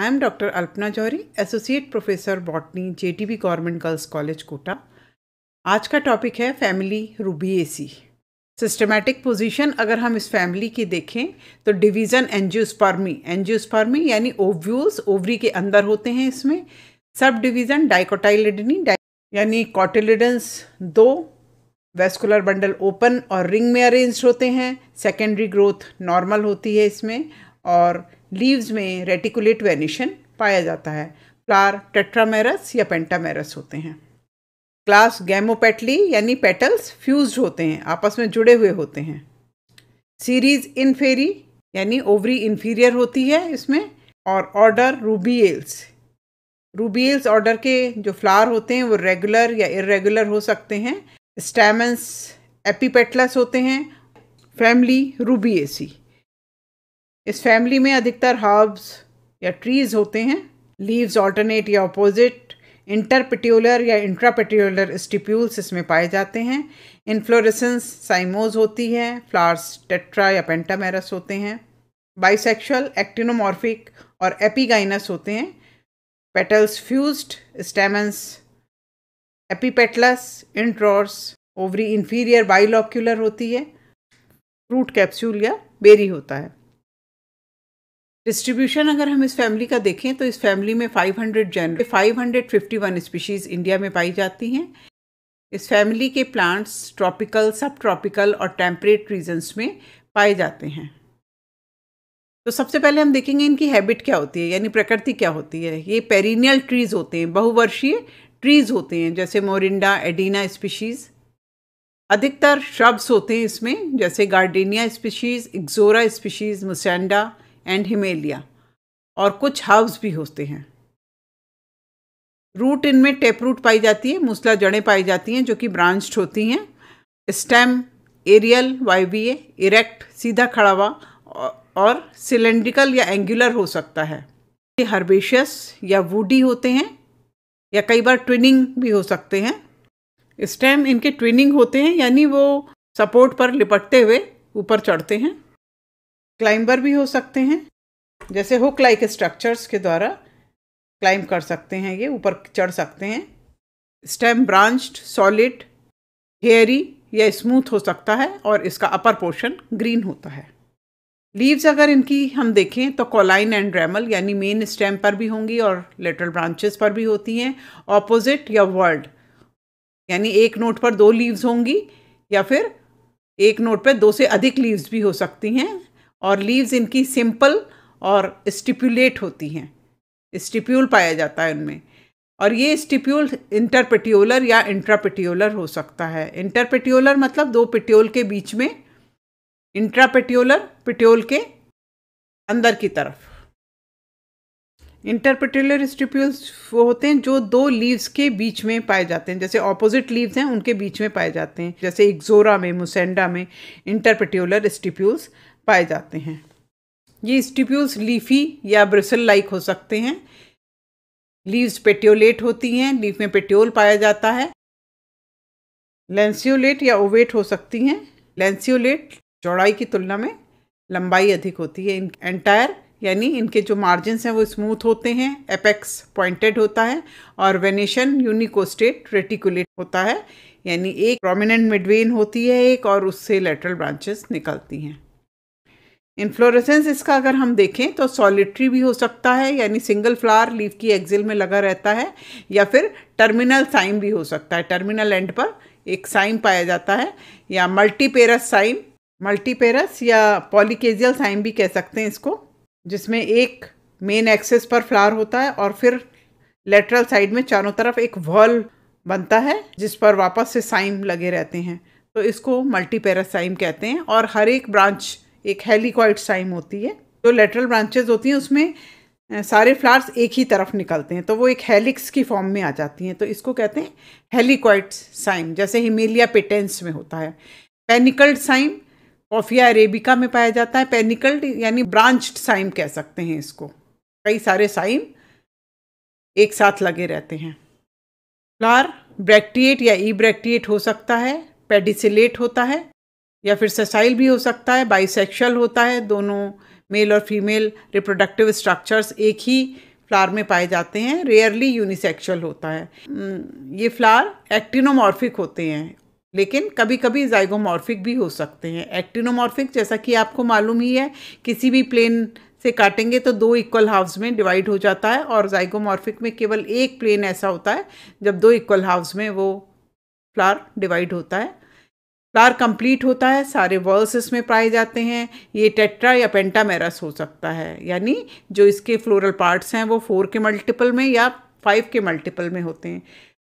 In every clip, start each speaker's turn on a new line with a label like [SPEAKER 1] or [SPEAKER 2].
[SPEAKER 1] doctor Alpana Johri associate professor botany J T JTB government girls college Kota आज का topic है family रूबीएसी systematic position अगर हम इस फैमिली की देखें तो डिवीज़न एनजियोस्पर्मी एनजियोस्पर्मी यानी ओव्यूल्स ओवरी के अंदर होते हैं इसमें सब डिवीज़न डाइकोटाइलिडनी यानी कॉटिलिडन्स दो वेस्कुलर बंडल ओपन और रिंग में अरेंज होते हैं सेकेंडरी ग्रोथ नॉर्मल होती है इसमें और लीव्स में रेटिकुलेट वेनिशन पाया जाता है फ्लार टेट्रामेरस या पेंटामेरस होते हैं क्लास गैमोपेटली यानी पेटल्स फ्यूज होते हैं आपस में जुड़े हुए होते हैं सीरीज इनफेरी यानी ओवरी इन्फीरियर होती है इसमें और ऑर्डर रूबियल्स रूबियल्स ऑर्डर के जो फ्लावर होते हैं वो रेगुलर या इरेगुलर हो सकते हैं स्टैमस एपीपेटलस होते हैं फैमिली रूबीएसी इस फैमिली में अधिकतर हर्ब्स या ट्रीज होते हैं लीव्स ऑल्टरनेट या अपोजिट इंटरपिट्यूलर या इंट्रापिट्यूलर स्टिप्यूल्स इसमें पाए जाते हैं इन्फ्लोरेसेंस साइमोज होती है फ्लावर्स टेट्रा या पेंटामेरस होते हैं बाइसेक्शुअल एक्टिनोमॉर्फिक और एपीगाइनस होते हैं petals fused stamens epipetalous introrse ovary inferior bilocular होती है फ्रूट कैप्सूल या बेरी होता है डिस्ट्रीब्यूशन अगर हम इस फैमिली का देखें तो इस फैमिली में 500 जनरल फाइव स्पीशीज़ इंडिया में पाई जाती हैं इस फैमिली के प्लांट्स ट्रॉपिकल सब ट्रॉपिकल और टेम्परेट रीजन्स में पाए जाते हैं तो सबसे पहले हम देखेंगे इनकी हैबिट क्या होती है यानी प्रकृति क्या होती है ये पेरिनियल ट्रीज़ होते हैं बहुवर्षीय ट्रीज़ होते हैं जैसे मोरिंडा एडीना स्पीशीज़ अधिकतर श्रब्स होते हैं इसमें जैसे Gardenia species Ixora species Mussaenda and Hamelia और कुछ हर्ब्स भी होते हैं रूट इनमें टेप रूट पाई जाती है मूसला जड़ें पाई जाती हैं जो कि ब्रांच्ड होती हैं स्टेम एरियल वाइवीए इरेक्ट सीधा खड़ा हुआ और सिलेंड्रिकल या एंगुलर हो सकता है ये हर्बेशियस या वूडी होते हैं या कई बार ट्विनिंग भी हो सकते हैं स्टेम इनके ट्विनिंग होते हैं यानी वो सपोर्ट पर लिपटते हुए ऊपर चढ़ते हैं क्लाइंबर भी हो सकते हैं जैसे हुक लाइक स्ट्रक्चर्स के द्वारा क्लाइंब कर सकते हैं ये ऊपर चढ़ सकते हैं स्टेम ब्रांच्ड सॉलिड हेयरी या स्मूथ हो सकता है और इसका अपर पोर्शन ग्रीन होता है लीव्स अगर इनकी हम देखें तो कॉलाइन एंड रेमल यानी मेन स्टेम पर भी होंगी और लेटरल ब्रांचेस पर भी होती हैं ऑपोजिट या वर्ल्ड यानी एक नोट पर दो लीव्स होंगी या फिर एक नोट पर दो से अधिक लीव्स भी हो सकती हैं और लीव्स इनकी सिंपल और स्टिप्यूलेट होती हैं स्टिप्यूल पाया जाता है उनमें और ये स्टिप्यूल इंटरपेटियोलर या इंट्रापेटियोलर हो सकता है इंटरपेटियोलर मतलब दो पिट्योल के बीच में इंट्रापेटियोलर पिट्योल के अंदर की तरफ इंटरपेटिकुलर स्टिप्यूल्स वो होते हैं जो दो लीव्स के बीच में पाए जाते हैं जैसे ऑपोजिट लीव्स हैं उनके बीच में पाए जाते हैं जैसे एक्जोरा में मुसेंडा में इंटरपेटिकुलर स्टिप्यूल्स पाए जाते हैं ये स्टिप्यूल्स लीफी या ब्रिसल लाइक हो सकते हैं लीव्स पेट्योलेट होती हैं लीफ में पेट्योल पाया जाता है लेंसियोलेट या ओवेट हो सकती हैं लेंसियोलेट चौड़ाई की तुलना में लंबाई अधिक होती है इन एंटायर यानी इनके जो मार्जिन हैं वो स्मूथ होते हैं एपेक्स पॉइंटेड होता है और वेनेशन यूनिकोस्टेट रेटिकुलेट होता है यानी एक प्रोमिनेंट मिडवेन होती है एक और उससे लेटरल ब्रांचेस निकलती हैं इन्फ्लोरेसेंस इसका अगर हम देखें तो सॉलिटरी भी हो सकता है यानी सिंगल फ्लावर लीफ की एक्जिल में लगा रहता है या फिर टर्मिनल साइम भी हो सकता है टर्मिनल एंड पर एक साइम पाया जाता है या मल्टीपेरस साइम मल्टीपेरस या पॉलीकेजियल साइम भी कह सकते हैं इसको जिसमें एक मेन एक्सेस पर फ्लावर होता है और फिर लेटरल साइड में चारों तरफ एक वॉल बनता है जिस पर वापस से साइम लगे रहते हैं तो इसको मल्टीपेरस साइम कहते हैं और हर एक ब्रांच एक हेलिकॉइड साइम होती है जो लेटरल ब्रांचेज होती हैं उसमें सारे फ्लावर्स एक ही तरफ निकलते हैं तो वो एक हेलिक्स की फॉर्म में आ जाती हैं तो इसको कहते हैं हेलिकॉइड साइम जैसे हिमेलिया पेटेंस में होता है पेनिकल्ड साइम कॉफिया अरेबिका में पाया जाता है पेनिकल्ड यानी ब्रांच्ड साइम कह सकते हैं इसको कई सारे साइम एक साथ लगे रहते हैं फ्लार ब्रैक्टिएट या ई e ब्रैक्टिएट हो सकता है पेडिसिलेट होता है या फिर ससाइल भी हो सकता है बाइसेक्शुअल होता है दोनों मेल और फीमेल रिप्रोडक्टिव स्ट्रक्चर्स एक ही फ्लावर में पाए जाते हैं रेयरली यूनिसेक्शुअल होता है हम्म, ये फ्लावर एक्टिनोमॉर्फिक होते हैं लेकिन कभी कभी जाइगोमॉर्फिक भी हो सकते हैं एक्टिनोमॉर्फिक जैसा कि आपको मालूम ही है किसी भी प्लेन से काटेंगे तो दो इक्वल हाफ्स में डिवाइड हो जाता है और जाइगोमॉर्फिक में केवल एक प्लेन ऐसा होता है जब दो इक्वल हाफ्स में वो फ्लावर डिवाइड होता है तार कंप्लीट होता है सारे वर्ल्स इसमें पाए जाते हैं ये टेट्रा या पेंटामेरस हो सकता है यानी जो इसके फ्लोरल पार्ट्स हैं वो फोर के मल्टीपल में या फाइव के मल्टीपल में होते हैं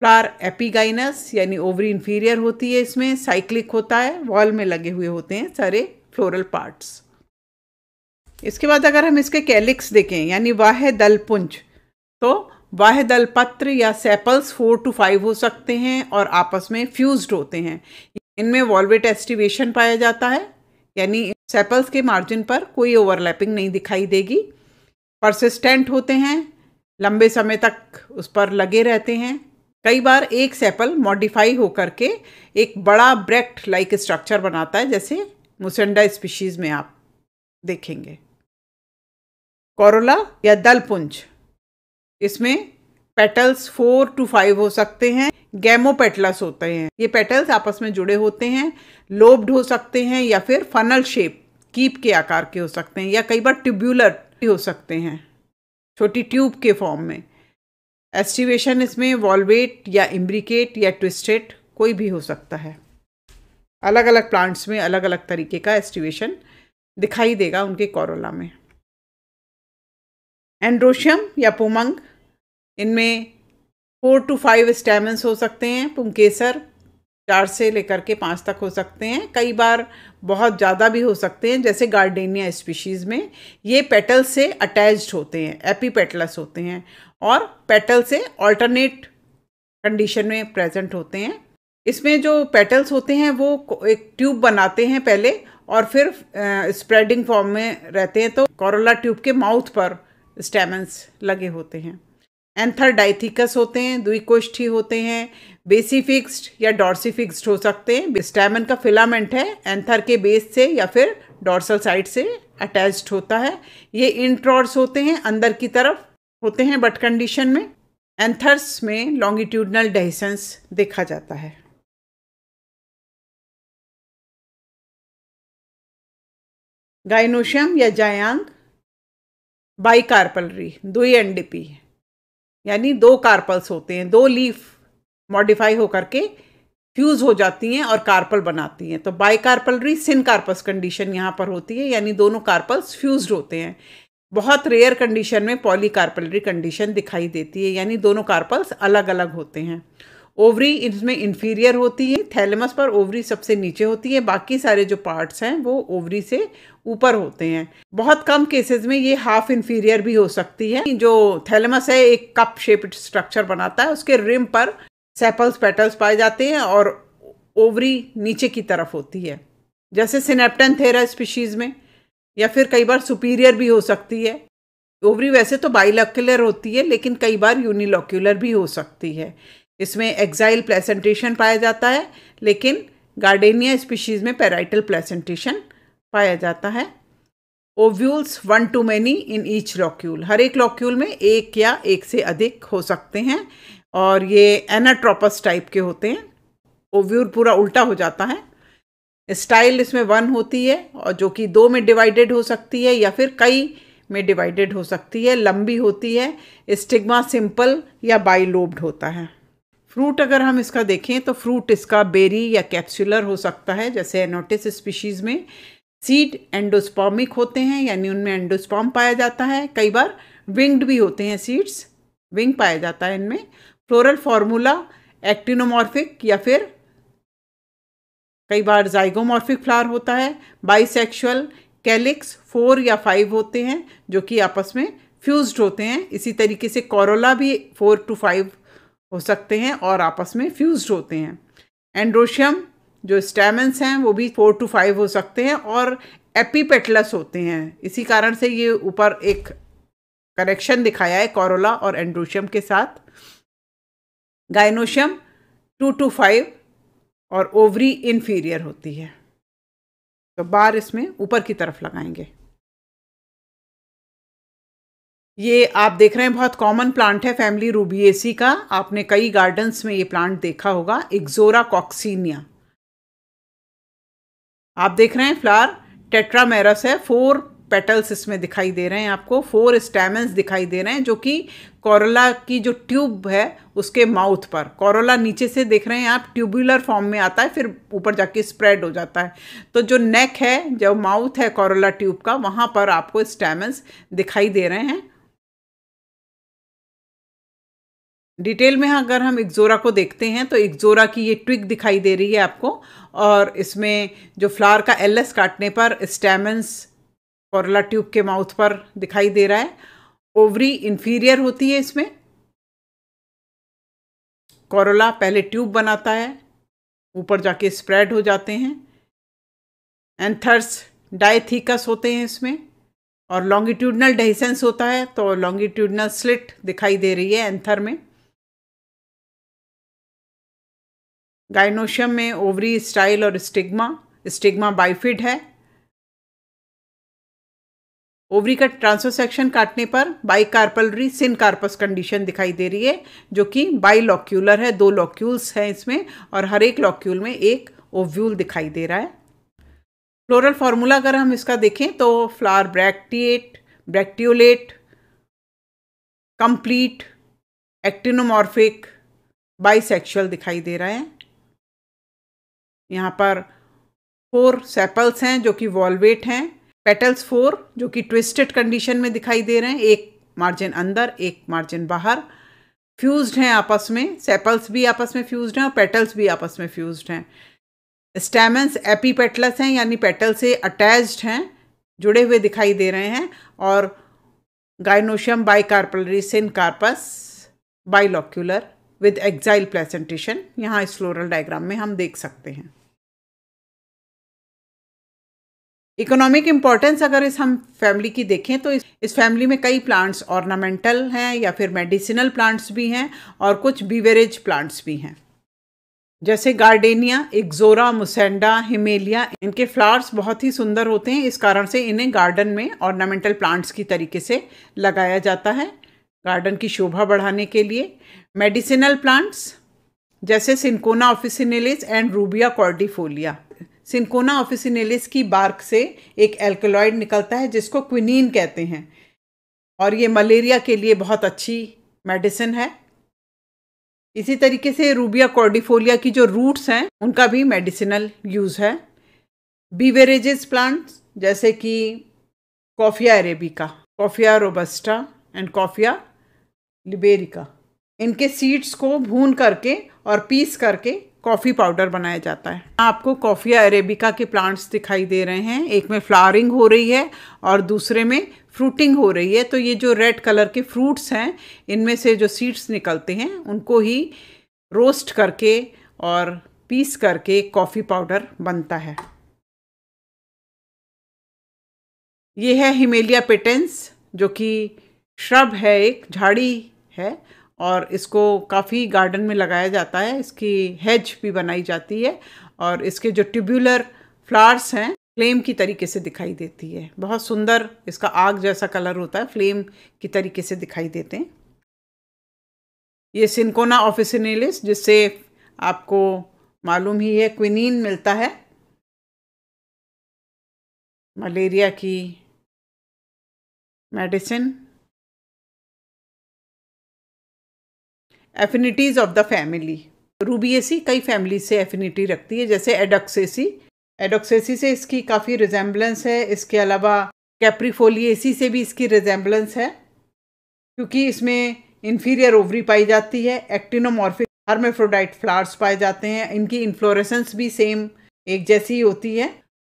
[SPEAKER 1] फ्लार एपीगाइनस यानी ओवरी इन्फीरियर होती है इसमें साइक्लिक होता है वॉल में लगे हुए होते हैं सारे फ्लोरल पार्ट्स इसके बाद अगर हम इसके कैलिक्स देखें यानी वाह दलपुंज तो वाह दल पत्र या सेपल्स फोर टू फाइव हो सकते हैं और आपस में फ्यूज्ड होते हैं इनमें वॉल्वेट एस्टिवेशन पाया जाता है यानी सेपल्स के मार्जिन पर कोई ओवरलैपिंग नहीं दिखाई देगी परसिस्टेंट होते हैं लंबे समय तक उस पर लगे रहते हैं कई बार एक सेपल मॉडिफाई होकर के एक बड़ा ब्रेक्ट लाइक स्ट्रक्चर बनाता है जैसे मुसेंडा स्पीशीज़ में आप देखेंगे कोरोला या दलपुंज इसमें पेटल्स फोर टू फाइव हो सकते हैं गैमोपेटलस होते हैं ये पेटल्स आपस में जुड़े होते हैं लोब्ड हो सकते हैं या फिर फनल शेप कीप के आकार के हो सकते हैं या कई बार ट्यूब्यूलर हो सकते हैं छोटी ट्यूब के फॉर्म में एस्टिवेशन इसमें वॉलवेट या इम्ब्रिकेट या ट्विस्टेड कोई भी हो सकता है अलग अलग प्लांट्स में अलग अलग तरीके का एस्टिवेशन दिखाई देगा उनके कोरोला में एंड्रोशियम या पोमंग इनमें फोर टू फाइव स्टेमन्स हो सकते हैं पुंकेसर चार से लेकर के पाँच तक हो सकते हैं कई बार बहुत ज़्यादा भी हो सकते हैं जैसे गार्डेनिया स्पीशीज़ में ये पेटल से अटैच्ड होते हैं एपीपेटलस होते हैं और पेटल से ऑल्टरनेट कंडीशन में प्रेजेंट होते हैं इसमें जो पेटल्स होते हैं वो एक ट्यूब बनाते हैं पहले और फिर स्प्रेडिंग फॉर्म में रहते हैं तो कॉरोला ट्यूब के माउथ पर स्टेमन्स लगे होते हैं एंथरडाइथिकस होते हैं द्विकोष्ठी होते हैं बेसिफिक्स्ड या डॉर्सीफिक्स्ड हो सकते हैं स्टैमन का फिलामेंट है एंथर के बेस से या फिर डॉर्सल साइड से अटैच्ड होता है ये इंट्रॉर्स होते हैं अंदर की तरफ होते हैं बट कंडीशन में एंथर्स में लॉन्गिट्यूडनल डेहिसंस देखा जाता है गाइनोशियम या जायांग बाइकार्पलरी दुई एनडीपी यानी दो कार्पल्स होते हैं दो लीफ मॉडिफाई होकर के फ्यूज़ हो जाती हैं और कार्पल बनाती हैं तो bicarpellary syncarpous condition यहाँ पर होती है यानी दोनों कार्पल्स फ्यूज होते हैं बहुत रेयर कंडीशन में पॉली कार्पलरी कंडीशन दिखाई देती है यानी दोनों कार्पल्स अलग अलग होते हैं ओवरी इसमें इन्फीरियर होती है थैलेमस पर ओवरी सबसे नीचे होती है बाकी सारे जो पार्ट्स हैं वो ओवरी से ऊपर होते हैं बहुत कम केसेस में ये हाफ इन्फीरियर भी हो सकती है जो थैलेमस है एक कप शेप्ड स्ट्रक्चर बनाता है उसके रिम पर सेपल्स पेटल्स पाए जाते हैं और ओवरी नीचे की तरफ होती है जैसे सिनेप्टन थेरा स्पीशीज़ में या फिर कई बार सुपीरियर भी हो सकती है ओवरी वैसे तो बाइलॉक्यूलर होती है लेकिन कई बार यूनिलॉक्यूलर भी हो सकती है इसमें एक्साइल प्लेसेंटेशन पाया जाता है लेकिन गार्डेनिया स्पीशीज़ में पैराइटल प्लेसेंटेशन पाया जाता है ovules one two many in each locule हर एक लॉक्यूल में एक या एक से अधिक हो सकते हैं और ये एनाट्रोपस टाइप के होते हैं ओव्यूल पूरा उल्टा हो जाता है स्टाइल इसमें वन होती है और जो कि दो में डिवाइडेड हो सकती है या फिर कई में डिवाइडेड हो सकती है लंबी होती है स्टिग्मा सिंपल या बाइलोब्ड होता है फ्रूट अगर हम इसका देखें तो फ्रूट इसका बेरी या कैप्सुलर हो सकता है जैसे एनोटिस स्पीशीज़ में सीड एंडोस्पॉमिक होते हैं यानी उनमें एंडोस्पॉम पाया जाता है कई बार विंग्ड भी होते हैं सीड्स विंग पाया जाता है इनमें फ्लोरल फार्मूला एक्टिनोमॉर्फिक या फिर कई बार जाइगोमॉर्फिक फ्लावर होता है बाइसेक्शुअल कैलिक्स फोर या फाइव होते हैं जो कि आपस में फ्यूज्ड होते हैं इसी तरीके से कोरोला भी फोर टू फाइव हो सकते हैं और आपस में फ्यूज होते हैं एंड्रोशियम जो स्टेमेंस हैं वो भी फोर टू फाइव हो सकते हैं और एपीपेटलस होते हैं इसी कारण से ये ऊपर एक कनेक्शन दिखाया है कोरोला और एंड्रोशियम के साथ गाइनोशियम टू टू फाइव और ओवरी इन्फीरियर होती है तो बार इसमें ऊपर की तरफ लगाएंगे ये आप देख रहे हैं बहुत कॉमन प्लांट है फैमिली रूबिएसी का आपने कई गार्डन्स में ये प्लांट देखा होगा एक्जोरा कॉक्सीनिया आप देख रहे हैं फ्लावर टेट्रामेरस है फोर पेटल्स इसमें दिखाई दे रहे हैं आपको फोर स्टेमेंस दिखाई दे रहे हैं जो कि कोरोला की जो ट्यूब है उसके माउथ पर कोरोला नीचे से देख रहे हैं आप ट्यूबुलर फॉर्म में आता है फिर ऊपर जाके स्प्रेड हो जाता है तो जो नेक है जो माउथ है कोरोला ट्यूब का वहाँ पर आपको स्टेमेंस दिखाई दे रहे हैं डिटेल में अगर हम एक्जोरा को देखते हैं तो एक्जोरा की ये ट्विक दिखाई दे रही है आपको और इसमें जो फ्लावर का एल काटने पर स्टेमस कॉरला ट्यूब के माउथ पर दिखाई दे रहा है ओवरी इन्फीरियर होती है इसमें कॉरोला पहले ट्यूब बनाता है ऊपर जाके स्प्रेड हो जाते हैं एंथर्स डायथीकस होते हैं इसमें और लॉन्गिट्यूडनल डेहिसेंस होता है तो लॉन्गिट्यूडनल स्लिट दिखाई दे रही है एंथर में गाइनोशियम में ओवरी स्टाइल और स्टिग्मा स्टिग्मा बाइफिड है ओवरी का ट्रांसोसेक्शन काटने पर बाइकार्पलरी कार्पस कंडीशन दिखाई दे रही है जो कि बाइलॉक्यूलर है दो लॉक्यूल्स हैं इसमें और हर एक लॉक्यूल में एक ओव्यूल दिखाई दे रहा है फ्लोरल फार्मूला अगर हम इसका देखें तो flower bracteate bracteolate complete actinomorphic bisexual दिखाई दे रहा है यहाँ पर फोर सेपल्स हैं जो कि वॉलवेट हैं पेटल्स फोर जो कि ट्विस्टेड कंडीशन में दिखाई दे रहे हैं एक मार्जिन अंदर एक मार्जिन बाहर फ्यूज्ड हैं आपस में सेपल्स भी आपस में फ्यूज्ड हैं और पेटल्स भी आपस में फ्यूज हैं स्टेमेंस पेटल्स हैं यानी पेटल से अटैच्ड हैं जुड़े हुए दिखाई दे रहे हैं और gynoecium bicarpellary syncarpous bilocular with axile placentation यहाँ इस फ्लोरल डायग्राम में हम देख सकते हैं इकोनॉमिक इम्पॉर्टेंस अगर इस हम फैमिली की देखें तो इस, इस फैमिली में कई प्लांट्स ऑर्नामेंटल हैं या फिर मेडिसिनल प्लांट्स भी हैं और कुछ बीवरेज प्लांट्स भी हैं जैसे गार्डेनिया एक्जोरा मुसेंडा हिमेलिया इनके फ्लावर्स बहुत ही सुंदर होते हैं इस कारण से इन्हें गार्डन में ऑर्नामेंटल प्लांट्स की तरीके से लगाया जाता है गार्डन की शोभा बढ़ाने के लिए मेडिसिनल प्लांट्स जैसे Cinchona officinalis and Rubia cordifolia Cinchona officinalis की बार्क से एक एल्कोलॉइड निकलता है जिसको क्विनिन कहते हैं और ये मलेरिया के लिए बहुत अच्छी मेडिसिन है इसी तरीके से रूबिया कॉर्डिफोलिया की जो रूट्स हैं उनका भी मेडिसिनल यूज़ है बीवेरेजेस प्लांट्स जैसे कि Coffea arabica Coffea robusta and Coffea liberica इनके सीड्स को भून करके और पीस करके कॉफ़ी पाउडर बनाया जाता है आपको कॉफ़िया अरेबिका के प्लांट्स दिखाई दे रहे हैं एक में फ्लावरिंग हो रही है और दूसरे में फ्रूटिंग हो रही है तो ये जो रेड कलर के फ्रूट्स हैं इनमें से जो सीड्स निकलते हैं उनको ही रोस्ट करके और पीस करके कॉफ़ी पाउडर बनता है ये है हिमेलिया पेटेंस जो कि श्रब है एक झाड़ी है और इसको काफ़ी गार्डन में लगाया जाता है इसकी हेज भी बनाई जाती है और इसके जो ट्यूबुलर फ्लावर्स हैं फ्लेम की तरीके से दिखाई देती है बहुत सुंदर इसका आग जैसा कलर होता है फ्लेम की तरीके से दिखाई देते हैं ये सिंकोना ऑफिसिनेलिस जिससे आपको मालूम ही है क्विनीन मिलता है मलेरिया की medicine affinities of the family Rubiaceae कई फैमिली से एफिनिटी रखती है जैसे एडोक्सेसी एडोक्सेसी से इसकी काफ़ी रिजेम्बलेंस है इसके अलावा कैप्रीफोलिएसी से भी इसकी रिजेम्बलेंस है क्योंकि इसमें इन्फीरियर ओवरी पाई जाती है एक्टिनोमॉर्फिक हर्मेफ्रोडाइट फ्लावर्स पाए जाते हैं इनकी इन्फ्लोरेसेंस भी सेम एक जैसी होती है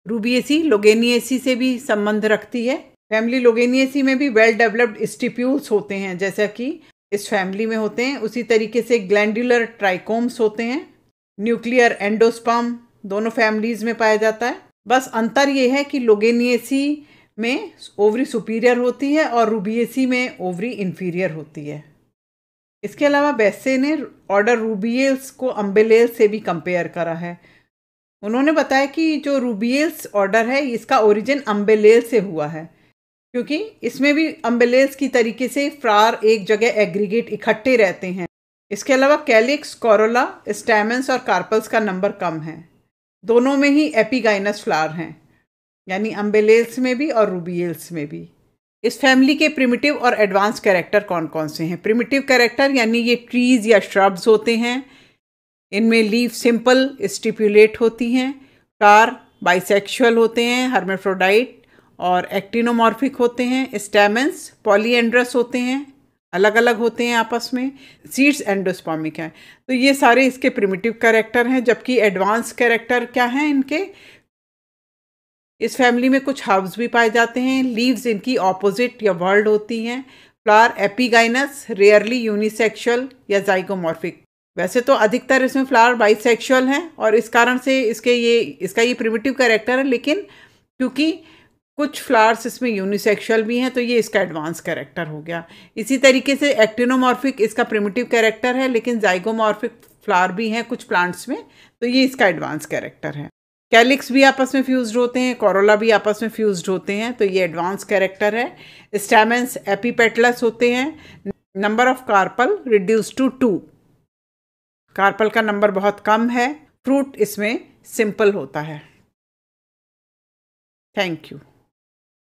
[SPEAKER 1] रूबीएसी लोगेनिएसी से भी संबंध रखती है फैमिली लोगेनिएसी में भी वेल डेवलप्ड स्टिप्यूल्स होते हैं जैसा कि इस फैमिली में होते हैं उसी तरीके से ग्लैंडुलर ट्राइकोम्स होते हैं न्यूक्लियर एंडोस्पम दोनों फैमिलीज में पाया जाता है बस अंतर ये है कि लोगेनियसी में ओवरी सुपीरियर होती है और रूबियसी में ओवरी इन्फीरियर होती है इसके अलावा बैसे ने ऑर्डर रूबियल्स को अम्बेलेल्स से भी कंपेयर करा है उन्होंने बताया कि जो रूबियल्स ऑर्डर है इसका ओरिजिन अम्बेलेल से हुआ है क्योंकि इसमें भी अम्बेलेस की तरीके से फ्रार एक जगह एग्रीगेट इकट्ठे रहते हैं इसके अलावा कैलिक्स कॉरोला स्टैमेंस और कार्पल्स का नंबर कम है दोनों में ही एपीगाइनस फ्लावर हैं यानी अम्बेलेल्स में भी और रूबियल्स में भी इस फैमिली के प्रिमिटिव और एडवांस कैरेक्टर कौन कौन से हैं प्रिमिटिव कैरेक्टर यानी ये ट्रीज़ या श्रब्स होते हैं इनमें लीव सिंपल स्टिप्यूलेट होती हैं कार बाइसेक्शुअल होते हैं हर्मेफ्रोडाइट और एक्टिनोमॉर्फिक होते हैं स्टेमेंस पॉलीएंड्रस होते हैं अलग अलग होते हैं आपस में सीड्स एंडोस्पॉमिक हैं तो ये सारे इसके प्रिमिटिव कैरेक्टर हैं जबकि एडवांस कैरेक्टर क्या हैं इनके इस फैमिली में कुछ हर्ब्स भी पाए जाते हैं लीव्स इनकी ऑपोजिट या वर्ल्ड होती हैं फ्लावर एपीगाइनस रेयरली यूनिसेक्शुअल या जाइकोमॉर्फिक वैसे तो अधिकतर इसमें फ्लावर बाइसेक्शुअल हैं और इस कारण से इसके ये इसका ये प्रिमिटिव कैरेक्टर है लेकिन क्योंकि कुछ फ्लावर्स इसमें यूनिसेक्शुअल भी हैं तो ये इसका एडवांस कैरेक्टर हो गया इसी तरीके से एक्टिनोमॉर्फिक इसका प्रिमिटिव कैरेक्टर है लेकिन जाइगोमॉर्फिक फ्लावर भी हैं कुछ प्लांट्स में तो ये इसका एडवांस कैरेक्टर है कैलिक्स भी आपस में फ्यूज होते हैं कोरोला भी आपस में फ्यूज होते हैं तो ये एडवांस कैरेक्टर है स्टेमेंस एपीपेटलस होते हैं number of carpel reduce to two carpel का नंबर बहुत कम है फ्रूट इसमें सिंपल होता है थैंक यू